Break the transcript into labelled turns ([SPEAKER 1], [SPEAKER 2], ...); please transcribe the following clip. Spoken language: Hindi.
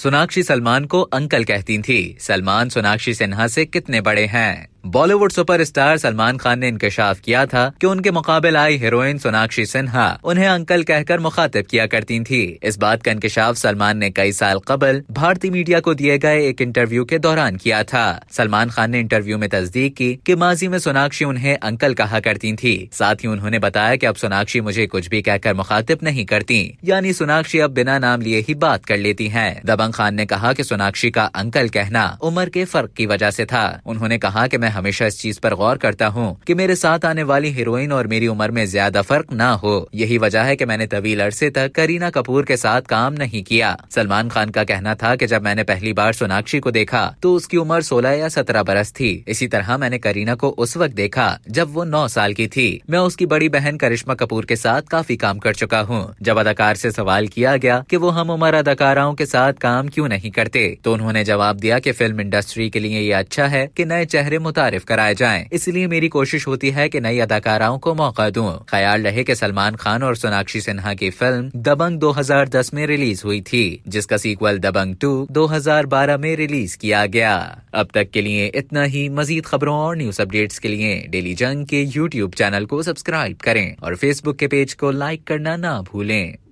[SPEAKER 1] सोनाक्षी सलमान को अंकल कहती थीं, सलमान सोनाक्षी सिन्हा से कितने बड़े हैं बॉलीवुड सुपरस्टार सलमान खान ने इंकशाफ किया था कि उनके मुकाबले आई हीरोइन सोनाक्षी सिन्हा उन्हें अंकल कहकर मुखातिब किया करती थी इस बात का इंकशाफ सलमान ने कई साल कबल भारतीय मीडिया को दिए गए एक इंटरव्यू के दौरान किया था सलमान खान ने इंटरव्यू में तस्दीक की कि माजी में सोनाक्षी उन्हें अंकल कहा करती थी साथ ही उन्होंने बताया कि अब सोनाक्षी मुझे कुछ भी कहकर मुखातिब नहीं करती यानी सोनाक्षी अब बिना नाम लिए ही बात कर लेती है दबंग खान ने कहा की सोनाक्षी का अंकल कहना उम्र के फर्क की वजह ऐसी था उन्होंने कहा की मैं हमेशा इस चीज पर गौर करता हूँ कि मेरे साथ आने वाली हीरोइन और मेरी उम्र में ज्यादा फर्क ना हो यही वजह है कि मैंने तवील अरसे तक करीना कपूर के साथ काम नहीं किया सलमान खान का कहना था कि जब मैंने पहली बार सोनाक्षी को देखा तो उसकी उम्र सोलह या सत्रह बरस थी इसी तरह मैंने करीना को उस वक्त देखा जब वो नौ साल की थी मैं उसकी बड़ी बहन करिश्मा कपूर के साथ काफी काम कर चुका हूँ जब अदाकार से सवाल किया गया कि वो हम उम्र अदाकाराओं के साथ काम क्यों नहीं करते तो उन्होंने जवाब दिया कि फिल्म इंडस्ट्री के लिए ये अच्छा है कि नए चेहरे मुताबिक मुतारिफ कराया जाए इसलिए मेरी कोशिश होती है की नई अदाकाराओं को मौका दू खयाल रहे की सलमान खान और सोनाक्षी सिन्हा की फिल्म दबंग दो हजार दस में रिलीज हुई थी जिसका सीक्वल दबंग टू दो हजार बारह में रिलीज किया गया अब तक के लिए इतना ही मजीद खबरों और न्यूज अपडेट्स के लिए डेली जंग के यूट्यूब चैनल को सब्सक्राइब करें और फेसबुक के पेज को लाइक करना ना भूलें